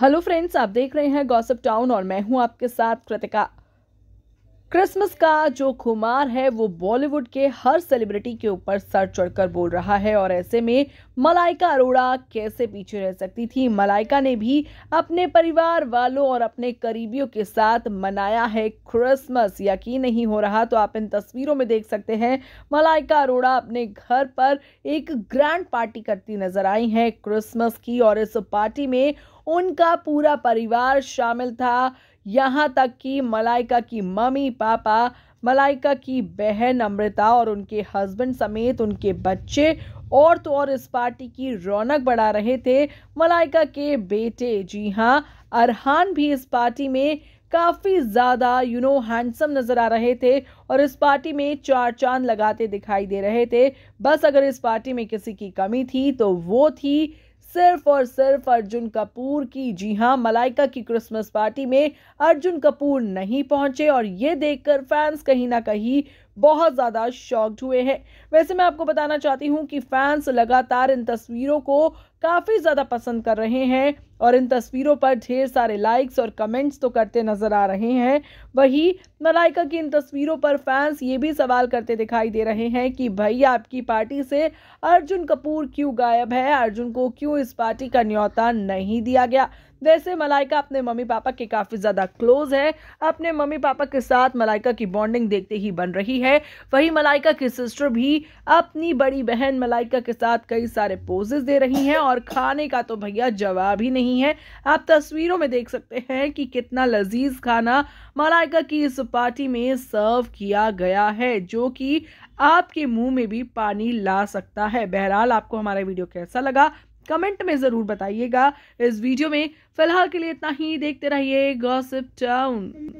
hello friends आप देख रहे हैं गॉसिप टाउन और मैं हूं आपके साथ कृतिका क्रिसमस का जो खुमार है वो बॉलीवुड के हर सेलिब्रिटी के ऊपर सर चढ़कर बोल रहा है और ऐसे में मलाइका अरोड़ा कैसे पीछे रह सकती थी मलाइका ने भी अपने परिवार वालों और अपने करीबियों के साथ मनाया है क्रिसमस यकीन नहीं हो रहा तो आप इन तस्वीरों में देख सकते हैं मलाइका अरोड़ा अपने घर पर एक ग्रैंड पार्टी करती नजर आई है क्रिसमस की और इस पार्टी में उनका पूरा परिवार शामिल था यहाँ तक कि मलाइका की मम्मी पापा मलाइका की बहन अमृता और उनके हस्बैंड समेत उनके बच्चे और तो और इस पार्टी की रौनक बढ़ा रहे थे मलाइका के बेटे जी हाँ अरहान भी इस पार्टी में काफ़ी ज़्यादा यू नो हैंडसम नज़र आ रहे थे और इस पार्टी में चार चांद लगाते दिखाई दे रहे थे बस अगर इस पार्टी में किसी की कमी थी तो वो थी सिर्फ और सिर्फ अर्जुन कपूर की जी हाँ मलाइका की क्रिसमस पार्टी में अर्जुन कपूर नहीं पहुंचे और ये देखकर फैंस कहीं ना कहीं बहुत ज़्यादा शॉक्ड हुए हैं वैसे मैं आपको बताना चाहती हूँ कि फैंस लगातार इन तस्वीरों को काफ़ी ज़्यादा पसंद कर रहे हैं और इन तस्वीरों पर ढेर सारे लाइक्स और कमेंट्स तो करते नज़र आ रहे हैं वही मलाइका की इन तस्वीरों पर फैंस ये भी सवाल करते दिखाई दे रहे हैं कि भाई आपकी पार्टी से अर्जुन कपूर क्यों गायब है अर्जुन को क्यों इस पार्टी का न्योता नहीं दिया गया वैसे मलाइका अपने मम्मी पापा के काफ़ी ज़्यादा क्लोज है अपने मम्मी पापा के साथ मलाइका की बॉन्डिंग देखते ही बन रही है वही मलाइका की सिस्टर भी अपनी बड़ी बहन मलाइका के साथ कई सारे पोजेस दे रही हैं और खाने का तो भैया जवाब ही नहीं है आप तस्वीरों में देख सकते हैं कि कितना लजीज खाना मलाइका की इस पार्टी में सर्व किया गया है जो कि आपके मुंह में भी पानी ला सकता है बहरहाल आपको हमारा वीडियो कैसा लगा कमेंट में ज़रूर बताइएगा इस वीडियो में फिलहाल के लिए इतना ही देखते रहिए गॉसिप टाउन